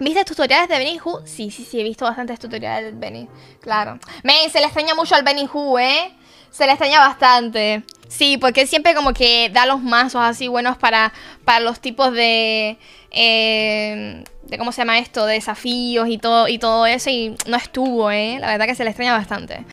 ¿Viste tutoriales de Benny Who? Sí, sí, sí, he visto bastantes tutoriales de Benny. Claro. me se le extraña mucho al Benny Who, ¿eh? Se le extraña bastante. Sí, porque siempre como que da los mazos así buenos para, para los tipos de... Eh, de cómo se llama esto, de desafíos y todo, y todo eso. Y no estuvo, ¿eh? La verdad que se le extraña bastante.